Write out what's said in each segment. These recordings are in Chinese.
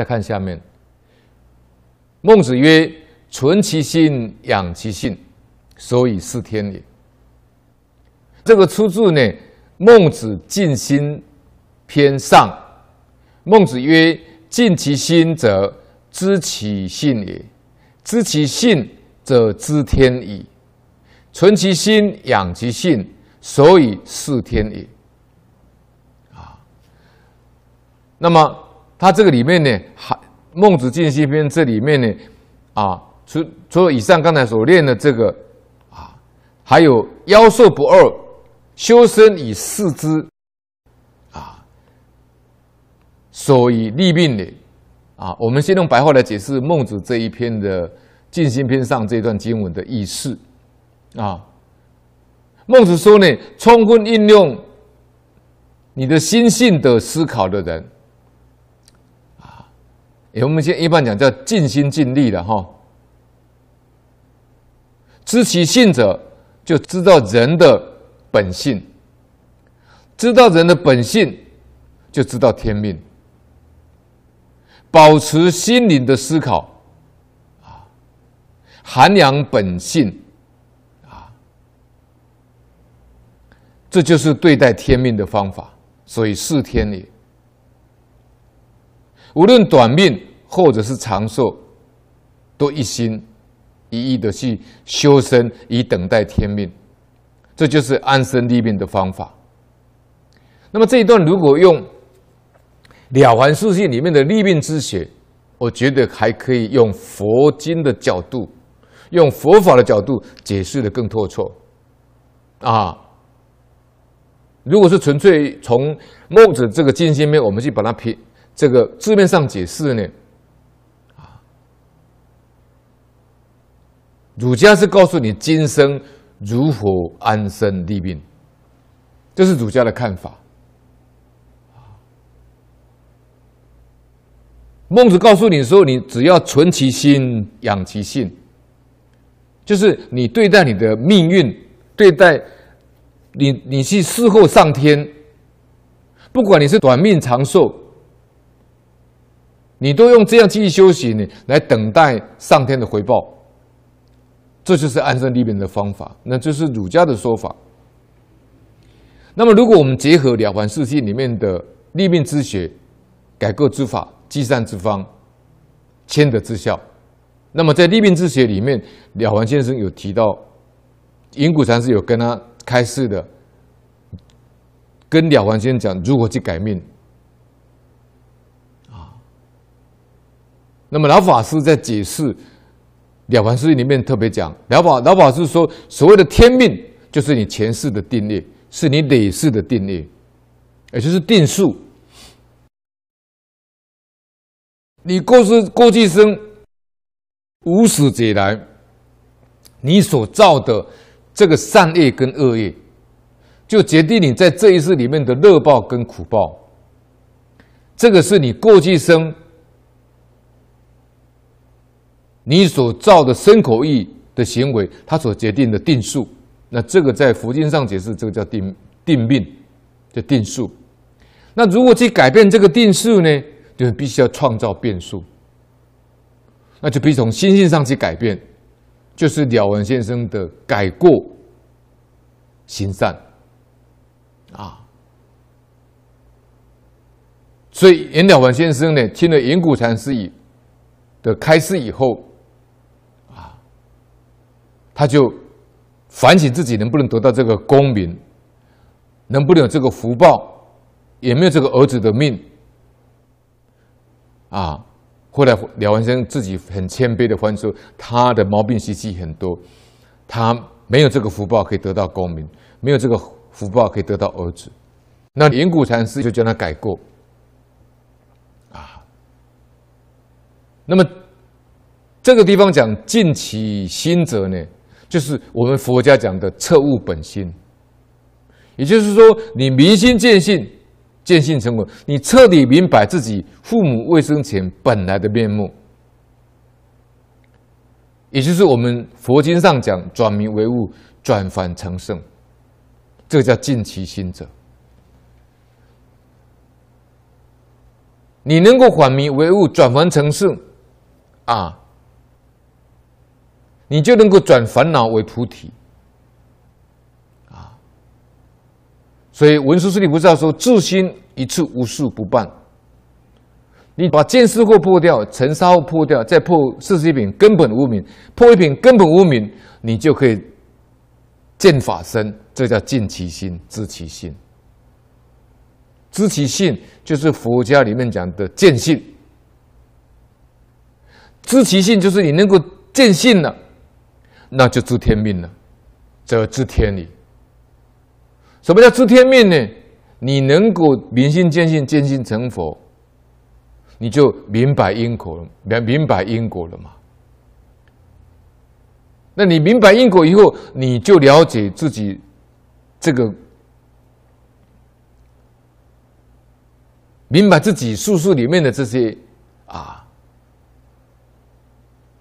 再看下面，孟子曰：“存其心，养其性，所以是天也。”这个出自呢，《孟子尽心篇》上。孟子曰：“尽其心者，知其性也；知其性，则知天矣。存其心，养其性，所以是天也。”啊，那么。他这个里面呢，还《孟子尽心篇》这里面呢，啊，除除了以上刚才所练的这个啊，还有“妖兽不二，修身以事之”，啊，所以立命的啊。我们先用白话来解释《孟子》这一篇的《尽心篇》上这段经文的意思啊。孟子说呢，充分运用你的心性的思考的人。哎，我们现一般讲叫尽心尽力的哈。知其性者，就知道人的本性；知道人的本性，就知道天命。保持心灵的思考，啊，涵养本性，啊，这就是对待天命的方法。所以，视天理。无论短命或者是长寿，都一心一意的去修身，以等待天命。这就是安身立命的方法。那么这一段如果用了《凡书信》里面的立命之学，我觉得还可以用佛经的角度，用佛法的角度解释的更透彻。啊，如果是纯粹从孟子这个经心面，我们去把它评。这个字面上解释呢，啊，儒家是告诉你今生如何安身立命，这是儒家的看法。孟子告诉你说，你只要存其心，养其性，就是你对待你的命运，对待你，你去伺候上天，不管你是短命长寿。你都用这样继续修行，呢，来等待上天的回报，这就是安身立命的方法，那就是儒家的说法。那么，如果我们结合了凡四训里面的立命之学、改革之法、积善之方、谦德之效，那么在立命之学里面，了凡先生有提到，银谷禅师有跟他开示的，跟了凡先生讲如何去改命。那么老法师在解释《了凡四训》里面特别讲，老法老法师说，所谓的天命就是你前世的定力，是你累世的定力，也就是定数。你过去过去生无始劫来，你所造的这个善业跟恶业，就决定你在这一世里面的乐报跟苦报。这个是你过去生。你所造的身口意的行为，它所决定的定数，那这个在佛经上解释，这个叫定定命，叫定数。那如果去改变这个定数呢，就必须要创造变数，那就必须从心性上去改变，就是了文先生的改过行善啊。所以颜了文先生呢，听了云谷禅师以的开示以后。他就反省自己能不能得到这个功名，能不能有这个福报，也没有这个儿子的命，啊！后来了文生自己很谦卑的反省，说他的毛病习气很多，他没有这个福报可以得到功名，没有这个福报可以得到儿子。那云谷禅师就叫他改过，啊，那么这个地方讲尽其心则呢？就是我们佛家讲的彻悟本心，也就是说，你明心见性、见性成佛，你彻底明白自己父母未生前本来的面目，也就是我们佛经上讲“转迷为悟，转凡成圣”，这叫尽其心者。你能够反迷为悟，转凡成圣，啊。你就能够转烦恼为菩提，啊！所以文殊师利菩萨说：“自心一次无数不办。”你把见思过破掉，尘沙破掉，再破四十一品根本无名，破一品根本无名，你就可以见法身，这叫尽其心，知其心。知其性就是佛家里面讲的见性，知其性就是你能够见性了。那就知天命了，则知天理。什么叫知天命呢？你能够明心见性，见性成佛，你就明白因果了，明明白因果了嘛。那你明白因果以后，你就了解自己这个，明白自己术数里面的这些啊。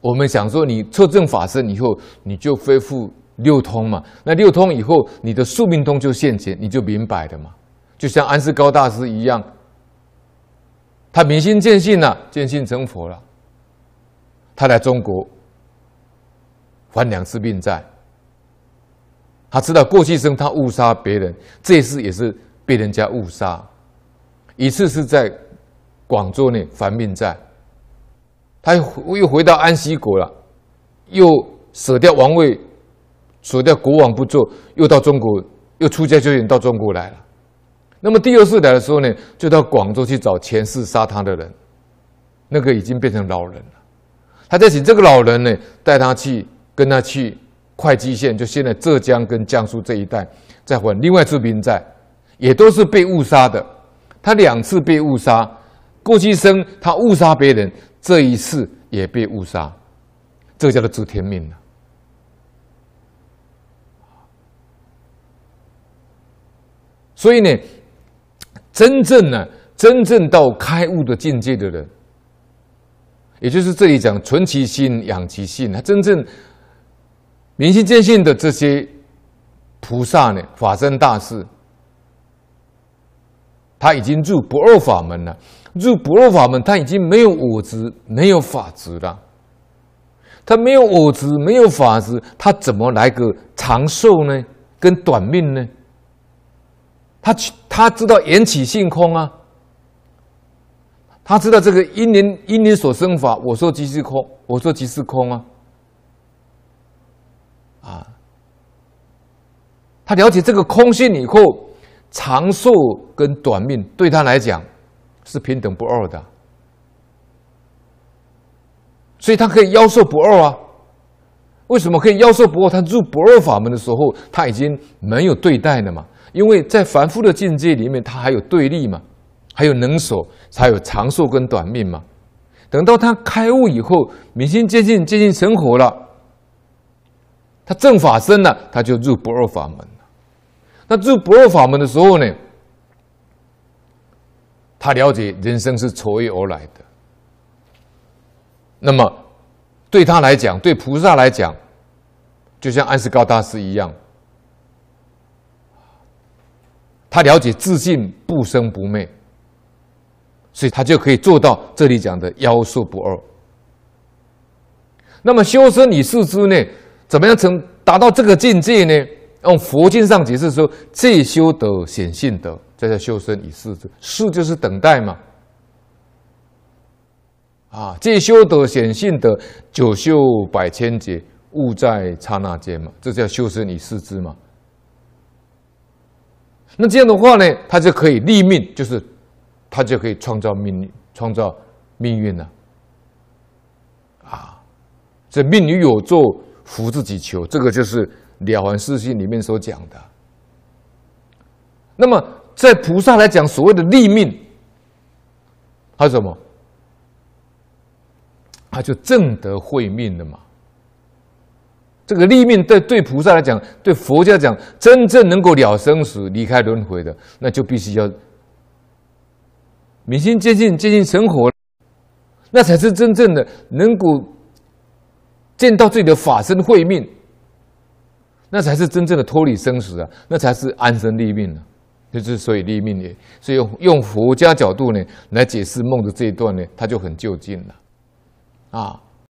我们想说，你测正法身以后，你就恢复六通嘛。那六通以后，你的宿命通就现前，你就明白的嘛。就像安世高大师一样，他明心见性了，见性成佛了。他来中国还两次命债，他知道过去生他误杀别人，这次也是被人家误杀，一次是在广州内还命债。他又又回到安息国了，又舍掉王位，舍掉国王不做，又到中国，又出家修行到中国来了。那么第二次来的时候呢，就到广州去找前世杀他的人，那个已经变成老人了。他在请这个老人呢，带他去跟他去会稽县，就现在浙江跟江苏这一带，再换另外一次兵债，也都是被误杀的。他两次被误杀。过去生他误杀别人，这一次也被误杀，这叫做知天命了。所以呢，真正呢，真正到开悟的境界的人，也就是这里讲存其心养其性，他真正明心见性的这些菩萨呢，法身大事，他已经入不二法门了。入不若法门，他已经没有我执，没有法执了。他没有我执，没有法执，他怎么来个长寿呢？跟短命呢？他他知道缘起性空啊，他知道这个因缘因缘所生法，我说即是空，我说即是空啊。啊，他了解这个空性以后，长寿跟短命对他来讲。是平等不二的，所以他可以妖兽不二啊？为什么可以妖兽不二？他入不二法门的时候，他已经没有对待了嘛？因为在凡夫的境界里面，他还有对立嘛，还有能手，还有长寿跟短命嘛。等到他开悟以后，明心接近接近成佛了，他正法生了，他就入不二法门了。那入不二法门的时候呢？他了解人生是从越而来的，那么对他来讲，对菩萨来讲，就像安世高大师一样，他了解自信不生不灭，所以他就可以做到这里讲的妖术不二。那么修身与四之内，怎么样成达到这个境界呢？用佛经上解释说，自修德显性德。这叫修身以事之，事就是等待嘛。啊，戒修德、显性德，九修百千劫，悟在刹那间嘛。这叫修身以事之嘛。那这样的话呢，他就可以立命，就是他就可以创造命，运，创造命运了。啊，这命里有作，福自己求，这个就是《了凡四训》里面所讲的。那么。在菩萨来讲，所谓的立命，他什么？他就正德慧命了嘛。这个立命，对对菩萨来讲，对佛家讲，真正能够了生死、离开轮回的，那就必须要明心接近、接近成佛，那才是真正的能够见到自己的法身慧命，那才是真正的脱离生死啊，那才是安身立命了。就是所以立命也，所以用用佛家角度呢来解释梦的这一段呢，它就很就近了，啊。